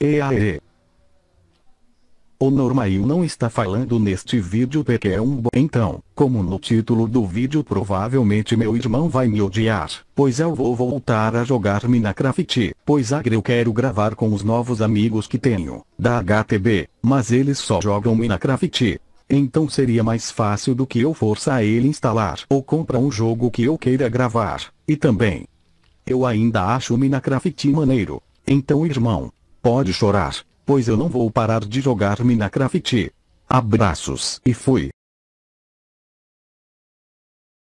Eaê. O Normail não está falando neste vídeo porque é um bo... Então, como no título do vídeo provavelmente meu irmão vai me odiar, pois eu vou voltar a jogar Minecraft, pois agora eu quero gravar com os novos amigos que tenho, da HTB, mas eles só jogam Minecraft. Então seria mais fácil do que eu forçar ele instalar ou comprar um jogo que eu queira gravar, e também... Eu ainda acho Minecraft maneiro. Então irmão, Pode chorar, pois eu não vou parar de jogar Minecraft. Abraços e fui.